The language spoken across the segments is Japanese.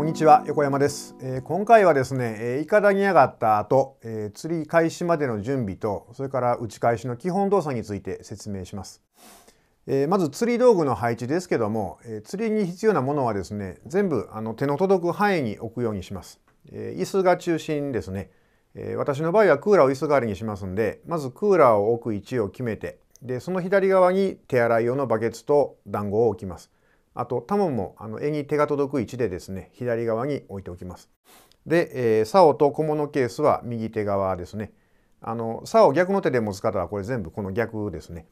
こんにちは横山です、えー、今回はですね、えー、に上がった後、えー、釣り開始までの準備とそれから打ち返しの基本動作について説明します、えー、まず釣り道具の配置ですけども、えー、釣りに必要なものはですね全部あの手の届く範囲に置くようにします、えー、椅子が中心ですね、えー、私の場合はクーラーを椅子代わりにしますんでまずクーラーを置く位置を決めてでその左側に手洗い用のバケツと団子を置きますあとタ玉もあの絵に手が届く位置でですね左側に置いておきます。で、えー、竿と小物ケースは右手側ですね。あの竿を逆の手で持つ方はこれ全部この逆ですね。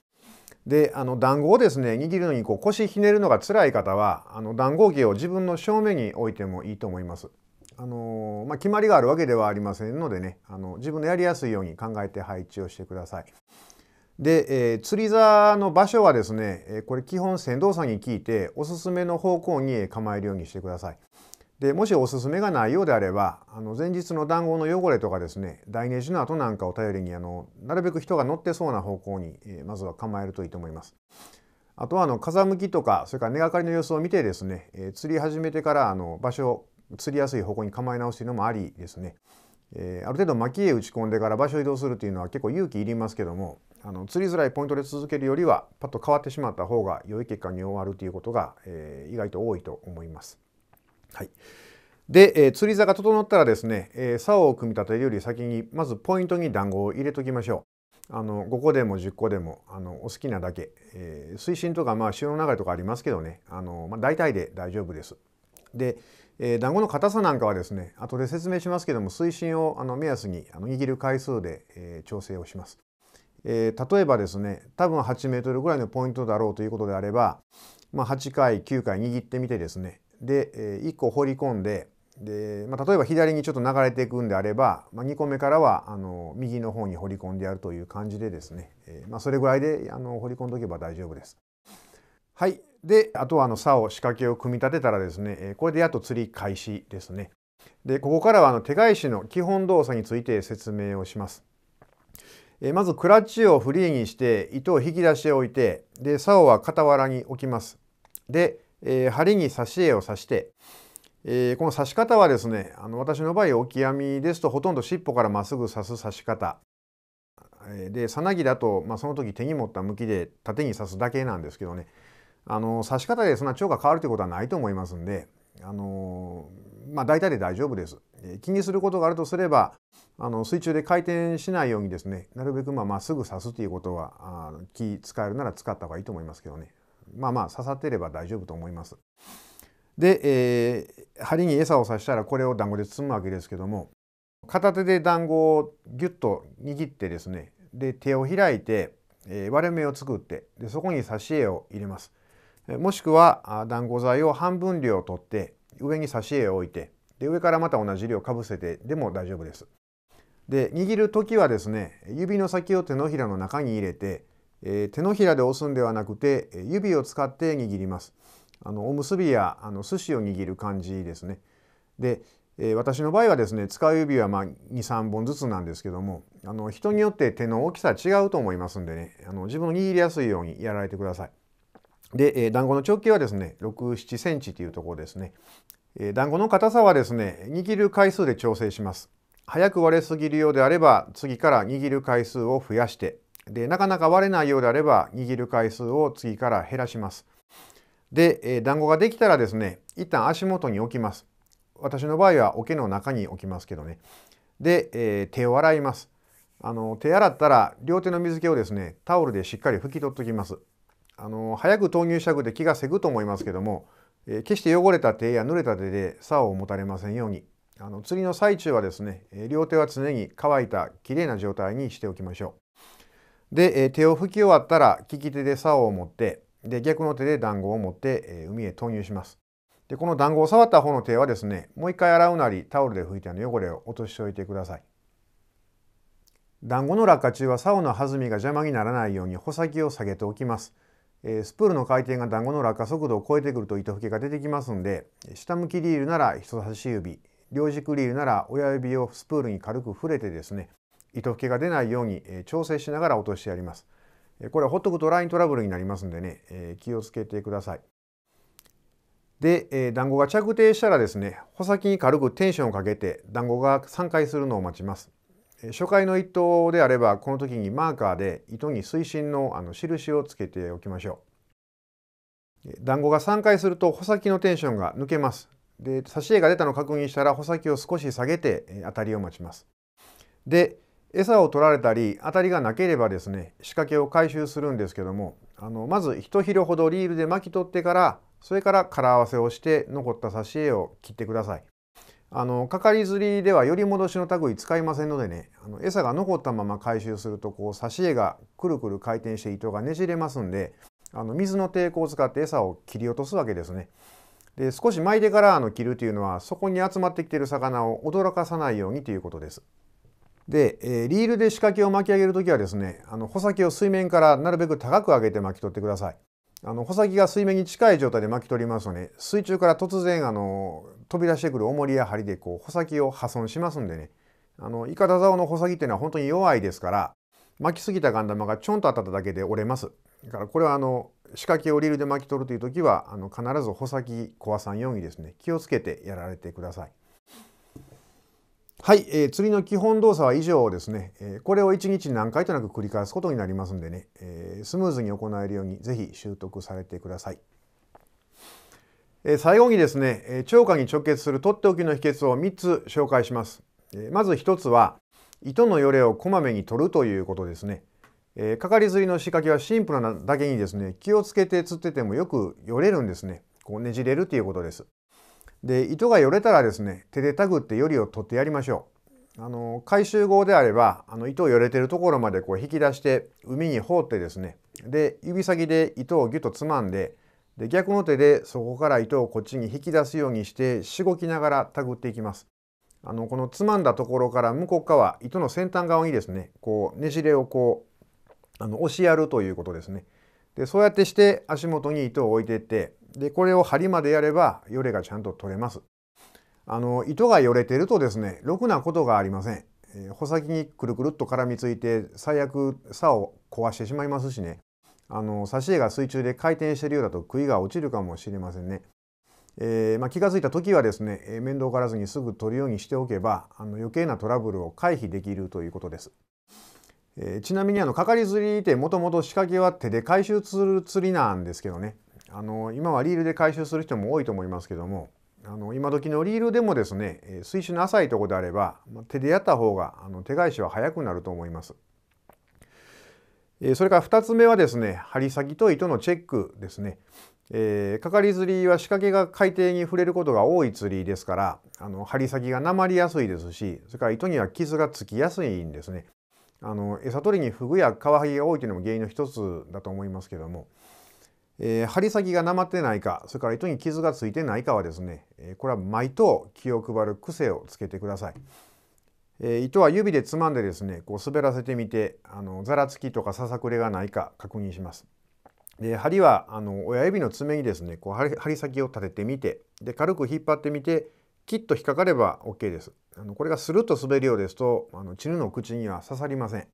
であの団子をですね握るのにこう腰ひねるのが辛い方はあの団子芸を自分の正面に置いてもいいと思います。あのまあ、決まりがあるわけではありませんのでねあの自分のやりやすいように考えて配置をしてください。で、えー、釣り座の場所はですね、えこれ基本船頭さんに聞いておすすめの方向に構えるようにしてください。でもしおすすめがないようであればあの前日の談合の汚れとかですね大年始の跡なんかを頼りにあのなるべく人が乗ってそうな方向に、えー、まずは構えるといいと思います。あとはあの風向きとかそれから根がかりの様子を見てですね、えー、釣り始めてからあの場所を釣りやすい方向に構え直すというのもありですね。えー、ある程度薪へ打ち込んでから場所移動するというのは結構勇気いりますけどもあの釣りづらいポイントで続けるよりはパッと変わってしまった方が良い結果に終わるということが、えー、意外と多いと思います。はいで、えー、釣り座が整ったらですね、えー、竿を組み立てるより先にまずポイントに団子を入れときましょう。あの5個でも10個でもあのお好きなだけ、えー、水深とか、まあ、潮の流れとかありますけどねあの、まあ、大体で大丈夫です。でえー、団子の硬さなんかはですね後で説明しますけども水深をあの目安にあの握る回数で、えー、調整をします、えー、例えばですね多分8メートルぐらいのポイントだろうということであれば、まあ、8回9回握ってみてですねで、えー、1個放り込んでで、まあ、例えば左にちょっと流れていくんであれば、まあ、2個目からはあの右の方に放り込んでやるという感じでですね、えーまあ、それぐらいであの放り込んでおけば大丈夫です。はい、であとはあの竿仕掛けを組み立てたらですねこれでやっと釣り開始ですね。でここからはあの手返しの基本動作について説明をします。えまずクラッチをフリーにして糸を引き出しておいてで竿は傍らに置きます。で、え針に刺し絵を刺して、えこの刺し方はですねあの私の場合オキアミですとほとんど尻尾からまっすぐ刺す刺し方でさなぎだと、まあ、その時手に持った向きで縦に刺すだけなんですけどねあの刺し方でそんな腸が変わるということはないと思いますんであのまあ大体で大丈夫です。気にすることがあるとすればあの水中で回転しないようにですねなるべくまあまっすぐ刺すということはあ気使えるなら使った方がいいと思いますけどねまあまあ刺さってれば大丈夫と思います。で、えー、針に餌を刺したらこれを団子で包むわけですけども片手で団子をギュッと握ってですねで手を開いて、えー、割れ目を作ってでそこに刺し絵を入れます。もしくは団子剤を半分量取って上に挿絵を置いてで上からまた同じ量かぶせてでも大丈夫です。で握る時はですね指の先を手のひらの中に入れて、えー、手のひらで押すんではなくて指を使って握ります。あのおむすびやあの寿司を握る感じですね。で、えー、私の場合はですね使う指はまあ23本ずつなんですけどもあの人によって手の大きさ違うと思いますんでねあの自分の握りやすいようにやられてください。で、えー、団子の直径はですね、6、7センチというところですね。えー、団子の硬さはですね、握る回数で調整します。早く割れすぎるようであれば、次から握る回数を増やして、で、なかなか割れないようであれば、握る回数を次から減らします。で、えー、団子ができたらですね、一旦足元に置きます。私の場合は桶の中に置きますけどね。で、えー、手を洗います。あの手洗ったら両手の水気をですねタオルでしっかり拭き取っておきます。あの早く投入したくて気がせくと思いますけども、えー、決して汚れた手や濡れた手で竿を持たれませんようにあの釣りの最中はですね、え両手は常に乾いたきれいな状態にしておきましょうで、えー、手を拭き終わったら利き手で竿を持ってで逆の手で団子を持って、え海へ投入しますでこの団子を触った方の手はですねもう一回洗うなりタオルで拭いての汚れを落としておいてください団子の落下中は竿の弾みが邪魔にならないように穂先を下げておきますえスプールの回転が団子の落下速度を超えてくると糸吹けが出てきますんで下向きリールなら人差し指両軸リールなら親指をスプールに軽く触れてですね糸吹けが出ないように調整しながら落としてやりますこれはほっとくとライントラブルになりますんでね、え気をつけてくださいで、え団子が着底したらですね穂先に軽くテンションをかけて団子が3回するのを待ちます初回の糸であればこの時にマーカーで糸に水深のあの印をつけておきましょう。団子が3回すると穂先のテンションが抜けます。で挿絵が出たのを確認したら穂先を少し下げて当たりを待ちます。で餌を取られたり当たりがなければですね仕掛けを回収するんですけどもあのまず一広ろほどリールで巻き取ってからそれから柄合わせをして残った挿絵を切ってください。あのかかり釣りではより戻しの類使いませんのでねあの餌が残ったまま回収するとこう挿絵がくるくる回転して糸がねじれますんであの水の抵抗を使って餌を切り落とすわけですね。で少し巻いてからあの切るというのはそこに集まってきてる魚を驚かさないようにということです。で、えー、リールで仕掛けを巻き上げる時はですねあの穂先を水面からなるべく高く上げて巻き取ってください。あの穂先が水面に近い状態で巻き取りますとね水中から突然あの飛び出してくる重りや針でこう穂先を破損しますんでねあのイカダ竿の穂先っていうのは本当に弱いですから巻きすぎたガン玉がちょんと当たっただけで折れますだからこれはあの仕掛けをリールで巻き取るという時はあの必ず穂先壊さんようにですね気をつけてやられてくださいはい、えー、釣りの基本動作は以上ですね、えー、これを1日何回となく繰り返すことになりますんでね、えー、スムーズに行えるように是非習得されてください最後にですね腸管に直結するとっておきの秘訣を3つ紹介しますまず1つは糸のよれをこまめに取るということですねかかり釣りの仕掛けはシンプルなだけにですね気をつけて釣っててもよくよれるんですねこうねじれるということですで糸がよれたらですね手でたぐってよりを取ってやりましょうあの回収後であればあの糸をよれてるところまでこう引き出して海に放ってですねで指先で糸をぎゅっとつまんでで逆の手でそこから糸をこっちに引き出すようにしてしごきながらたぐっていきます。あのこのつまんだところから向こう側糸の先端側にですねこうねじれをこうあの押しやるということですね。でそうやってして足元に糸を置いていってでこれを針までやればよれがちゃんと取れます。あの糸がよれてるとですねろくなことがありません。え穂先にくるくるっと絡みついて最悪竿を壊してしまいますしねあの挿絵が水中で回転しているようだと杭が落ちるかもしれませんね。えーまあ、気が付いた時はですね、えー、面倒がらずにすぐ取るようにしておけばあの余計なトラブルを回避できるということです。えー、ちなみにあのかかり釣りってもともと仕掛けは手で回収する釣りなんですけどねあの今はリールで回収する人も多いと思いますけどもあの今時のリールでもですね水深の浅いとこであればまあ、手でやった方があの手返しは早くなると思います。それから2つ目はですね針先と糸のチェックですね。えー、かかり釣りは仕掛けが海底に触れることが多い釣りですからあの針先がなまりやすいですしそれから糸には傷がつきやすいんですね。あの餌取りにフグやカワハギが多いというのも原因の一つだと思いますけども、えー、針先がなまってないかそれから糸に傷がついてないかはですねこれは毎頭気を配る癖をつけてください。えー、糸は指でつまんでですねこう滑らせてみてあのざらつきとかささくれがないか確認します。で針はあの親指の爪にですねこう針先を立ててみてで軽く引っ張ってみてきっと引っかかれば OK です。あのこれがスルッと滑るようですとあのチヌの口には刺さりません。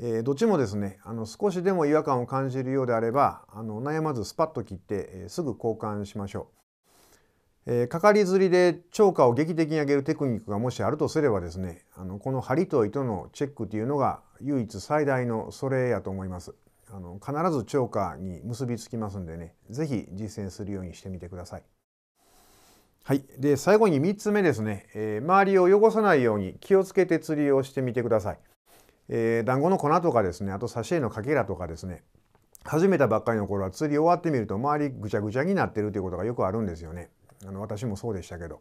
えー、どっちもですねあの少しでも違和感を感じるようであればあの悩まずスパッと切って、えー、すぐ交換しましょう。えー、かかり釣りで釣果を劇的に上げるテクニックがもしあるとすればですねあのこの針と糸のチェックというのが唯一最大のそれやと思います。あの必ず釣果に結びつきますんでね是非実践するようにしてみてください。はい、で最後に3つ目ですね、えー、周りを汚さないように気をつけて釣りをしてみてください。えー、団子の粉とかですねあと挿絵のかけらとかですね始めたばっかりの頃は釣り終わってみると周りぐちゃぐちゃになってるということがよくあるんですよね。あの私もそうでしたけど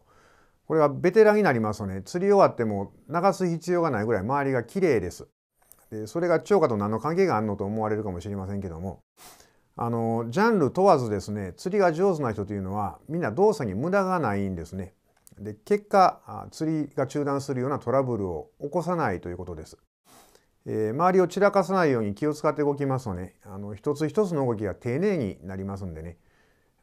これはベテランになりますとね釣り終わっても流す必要がないぐらい周りが綺麗ですでそれが釣果と何の関係があるのと思われるかもしれませんけどもあのジャンル問わずですね釣りが上手な人というのはみんな動作に無駄がないんですねで結果釣りが中断するようなトラブルを起こさないということです、えー、周りを散らかさないように気を使って動きますとねあの一つ一つの動きが丁寧になりますんでね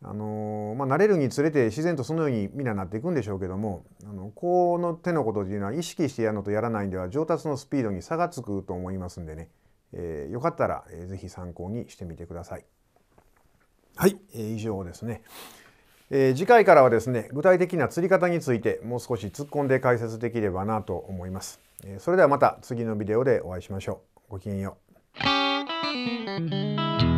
あのまあ、慣れるにつれて自然とそのようにみんななっていくんでしょうけどもあのこの手のことというのは意識してやるのとやらないんでは上達のスピードに差がつくと思いますんでね、えー、よかったら、えー、ぜひ参考にしてみてください。はい、えー、以上ですね、えー、次回からはですね具体的な釣り方についてもう少し突っ込んで解説できればなと思います。えー、それではまた次のビデオでお会いしましょう。ごきげんよう。